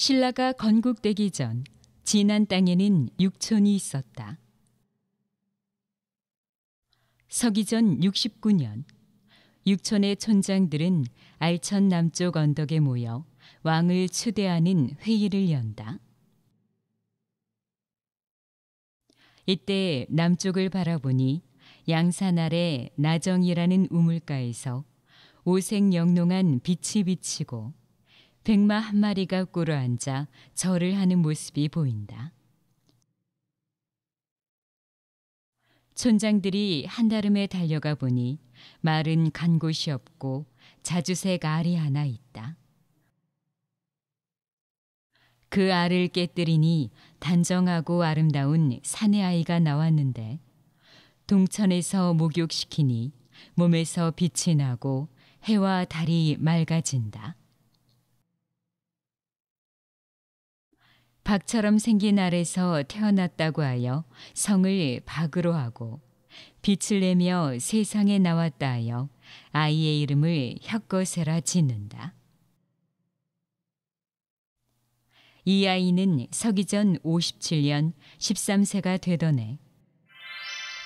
신라가 건국되기 전진한 땅에는 육촌이 있었다. 서기전 69년 육촌의 촌장들은 알천 남쪽 언덕에 모여 왕을 추대하는 회의를 연다. 이때 남쪽을 바라보니 양산 아래 나정이라는 우물가에서 오색 영롱한 빛이 비치고 백마 한 마리가 꿇어앉아 절을 하는 모습이 보인다. 촌장들이 한다름에 달려가 보니 말은 간 곳이 없고 자주색 알이 하나 있다. 그 알을 깨뜨리니 단정하고 아름다운 사내 아이가 나왔는데 동천에서 목욕시키니 몸에서 빛이 나고 해와 달이 맑아진다. 박처럼 생긴 알에서 태어났다고 하여 성을 박으로 하고 빛을 내며 세상에 나왔다 하여 아이의 이름을 혁거세라 짓는다. 이 아이는 서기전 57년 13세가 되던 해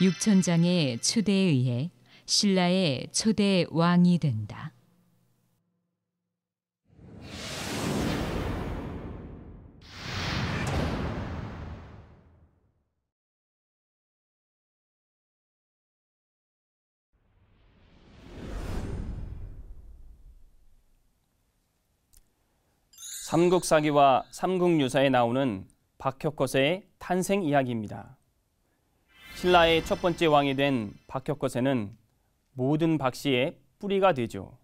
육천장의 추대에 의해 신라의 초대 왕이 된다. 삼국사기와 삼국유사에 나오는 박혁거세의 탄생 이야기입니다. 신라의 첫 번째 왕이 된 박혁거세는 모든 박씨의 뿌리가 되죠.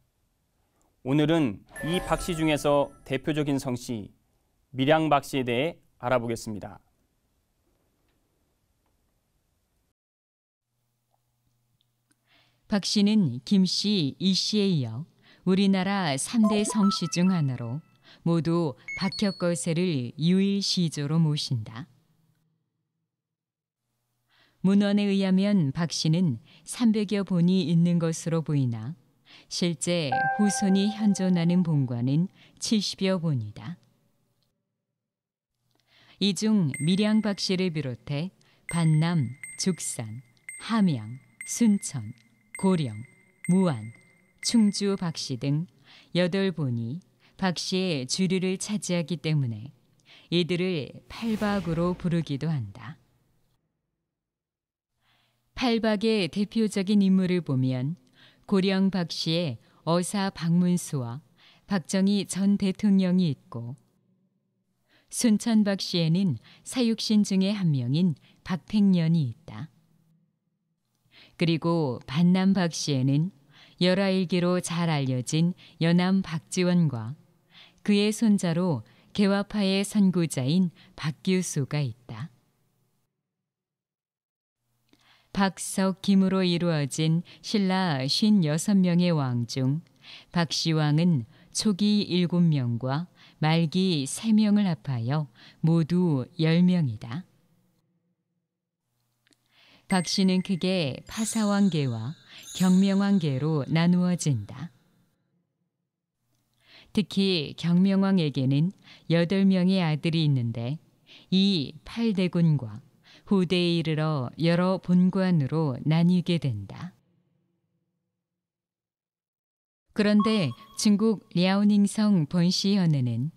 오늘은 이 박씨 중에서 대표적인 성씨 밀양 박씨에 대해 알아보겠습니다. 박씨는 김씨, 이씨에 이어 우리나라 3대 성씨 중 하나로 모두 박혁거세를 유일시조로 모신다. 문헌에 의하면 박 씨는 300여 본이 있는 것으로 보이나 실제 후손이 현존하는 본관은 70여 본이다. 이 중 밀양 박 씨를 비롯해 반남, 죽산, 함양, 순천, 고령, 무안, 충주 박씨 등 여덟 본이 박씨의 주류를 차지하기 때문에 이들을 팔박으로 부르기도 한다. 팔박의 대표적인 인물을 보면 고령 박씨의 어사 박문수와 박정희 전 대통령이 있고 순천 박씨에는 사육신 중의 한 명인 박팽년이 있다. 그리고 반남 박씨에는 열하일기로 잘 알려진 연암 박지원과 그의 손자로 개화파의 선구자인 박규수가 있다. 박석 김으로 이루어진 신라 56명의 왕 중 박씨왕은 초기 7명과 말기 3명을 합하여 모두 10명이다. 박씨는 크게 파사왕계와 경명왕계로 나누어진다. 특히 경명왕에게는 여덟 명의 아들이 있는데 이 팔대군과 후대에 이르러 여러 본관으로 나뉘게 된다. 그런데 중국 랴오닝성 번시현에는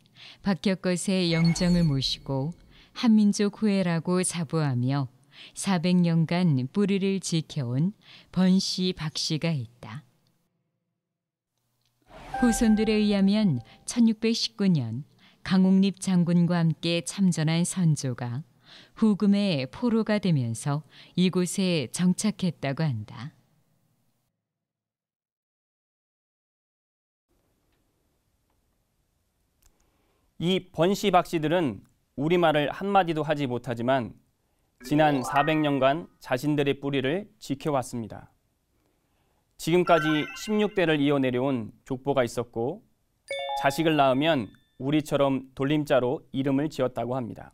박혁것의 영정을 모시고 한민족 후회라고 자부하며 400년간 뿌리를 지켜온 번시 박씨가 있다. 후손들에 의하면 1619년 강옥립 장군과 함께 참전한 선조가 후금의 포로가 되면서 이곳에 정착했다고 한다. 이 번씨 박씨들은 우리말을 한마디도 하지 못하지만 지난 400년간 자신들의 뿌리를 지켜왔습니다. 지금까지 16대를 이어내려온 족보가 있었고 자식을 낳으면 우리처럼 돌림자로 이름을 지었다고 합니다.